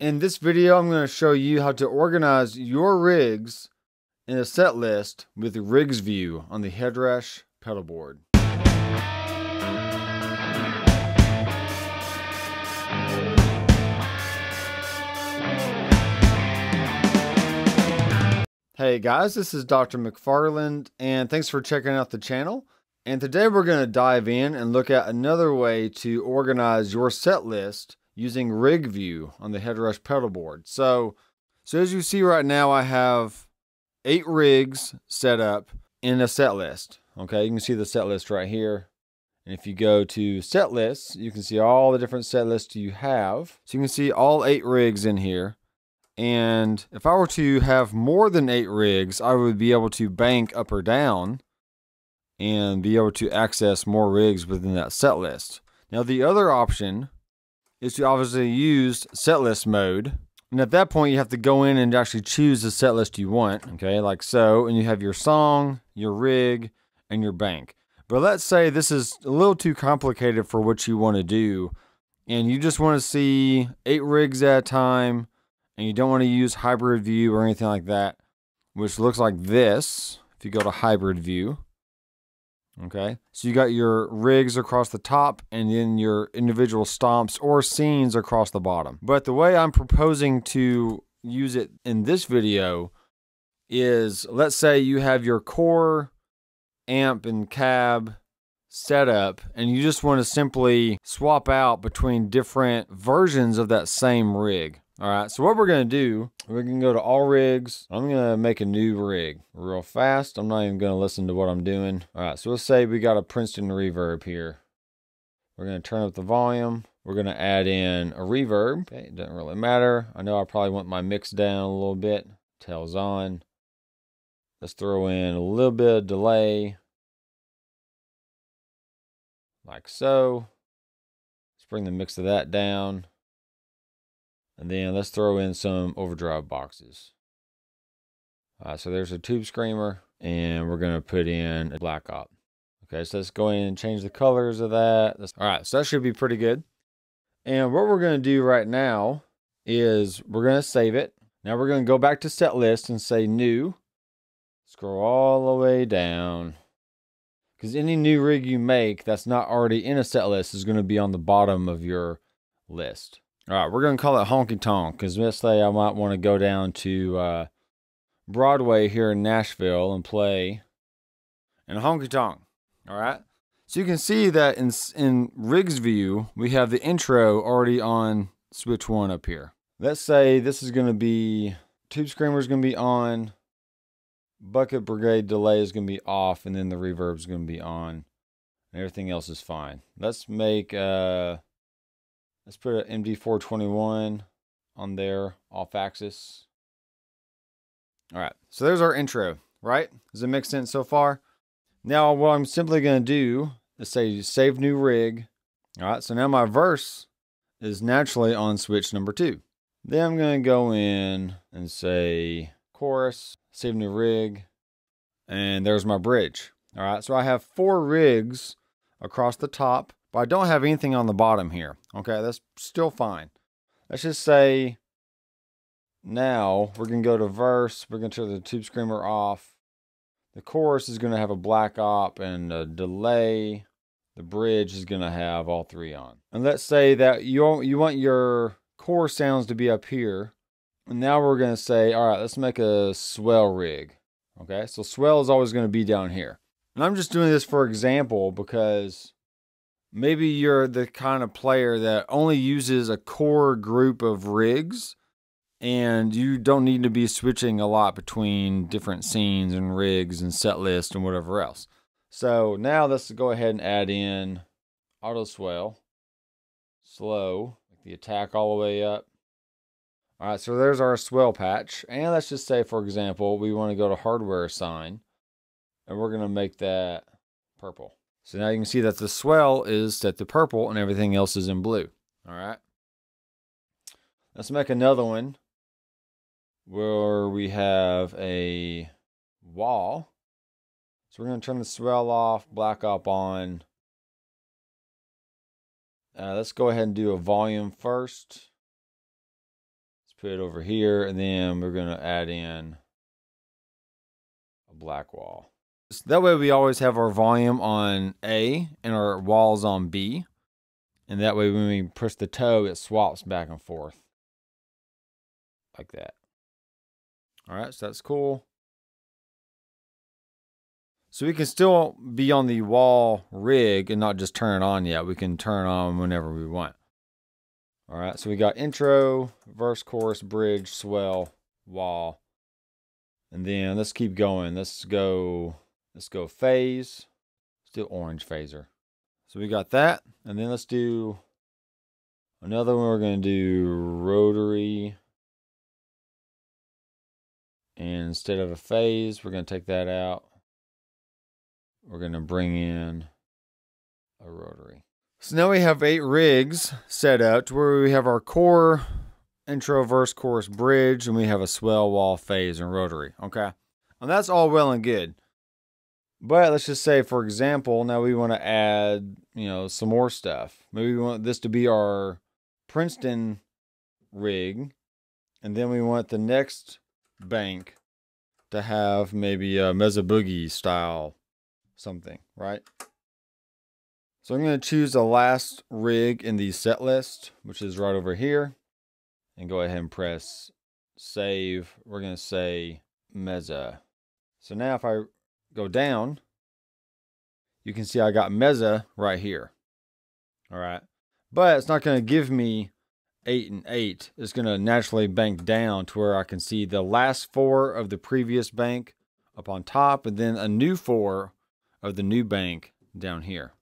In this video, I'm going to show you how to organize your rigs in a set list with Rigs View on the Headrush pedal board. Hey guys, this is Dr. McFarland and thanks for checking out the channel. And today we're going to dive in and look at another way to organize your set list using rig view on the Headrush pedal board. So, so as you see right now, I have eight rigs set up in a set list. Okay, you can see the set list right here. And if you go to set lists, you can see all the different set lists you have. So you can see all eight rigs in here. And if I were to have more than eight rigs, I would be able to bank up or down and be able to access more rigs within that set list. Now the other option is to obviously use setlist mode. And at that point, you have to go in and actually choose the set list you want, okay, like so. And you have your song, your rig, and your bank. But let's say this is a little too complicated for what you want to do. And you just want to see eight rigs at a time. And you don't want to use hybrid view or anything like that, which looks like this. If you go to hybrid view, Okay, so you got your rigs across the top and then your individual stomps or scenes across the bottom. But the way I'm proposing to use it in this video is let's say you have your core amp and cab setup and you just want to simply swap out between different versions of that same rig. All right, so what we're gonna do, we're gonna go to all rigs. I'm gonna make a new rig real fast. I'm not even gonna listen to what I'm doing. All right, so let's say we got a Princeton reverb here. We're gonna turn up the volume. We're gonna add in a reverb. Okay, it doesn't really matter. I know I probably want my mix down a little bit. Tails on. Let's throw in a little bit of delay. Like so. Let's bring the mix of that down. And then let's throw in some overdrive boxes. Uh, so there's a tube screamer and we're going to put in a black op. Okay, so let's go in and change the colors of that. All right, so that should be pretty good. And what we're going to do right now is we're going to save it. Now we're going to go back to set list and say new. Scroll all the way down. Because any new rig you make that's not already in a set list is going to be on the bottom of your list. All right, we're going to call it honky tonk because let's say I might want to go down to uh, Broadway here in Nashville and play in honky tonk. All right. So you can see that in in Riggs view, we have the intro already on switch one up here. Let's say this is going to be Tube Screamer is going to be on, Bucket Brigade delay is going to be off, and then the reverb is going to be on, and everything else is fine. Let's make. Uh, Let's put an MD421 on there off axis. All right, so there's our intro, right? Does it make sense so far? Now what I'm simply gonna do is say save new rig. All right, so now my verse is naturally on switch number two. Then I'm gonna go in and say chorus, save new rig, and there's my bridge. All right, so I have four rigs across the top but I don't have anything on the bottom here. Okay, that's still fine. Let's just say now we're going to go to verse. We're going to turn the tube screamer off. The chorus is going to have a black op and a delay. The bridge is going to have all three on. And let's say that you, you want your core sounds to be up here. And now we're going to say, all right, let's make a swell rig. Okay, so swell is always going to be down here. And I'm just doing this for example because maybe you're the kind of player that only uses a core group of rigs and you don't need to be switching a lot between different scenes and rigs and set list and whatever else. So now let's go ahead and add in auto swell, slow, the attack all the way up. All right, so there's our swell patch. And let's just say, for example, we want to go to hardware assign and we're going to make that purple. So now you can see that the swell is set to purple and everything else is in blue. All right. Let's make another one where we have a wall. So we're going to turn the swell off, black up on. Uh, let's go ahead and do a volume first. Let's put it over here, and then we're going to add in a black wall that way we always have our volume on A and our walls on B. And that way when we push the toe, it swaps back and forth like that. All right, so that's cool. So we can still be on the wall rig and not just turn it on yet. We can turn on whenever we want. All right, so we got intro, verse, chorus, bridge, swell, wall. And then let's keep going. Let's go Let's go phase. Let's do orange phaser. So we got that. And then let's do another one. We're going to do rotary. And instead of a phase, we're going to take that out. We're going to bring in a rotary. So now we have eight rigs set up to where we have our core intro verse chorus bridge and we have a swell wall phase and rotary. Okay. And that's all well and good. But let's just say, for example, now we want to add, you know, some more stuff. Maybe we want this to be our Princeton rig. And then we want the next bank to have maybe a Meza Boogie style something, right? So I'm going to choose the last rig in the set list, which is right over here. And go ahead and press save. We're going to say Meza. So now if I go down, you can see I got Meza right here. All right. But it's not going to give me 8 and 8. It's going to naturally bank down to where I can see the last four of the previous bank up on top and then a new four of the new bank down here.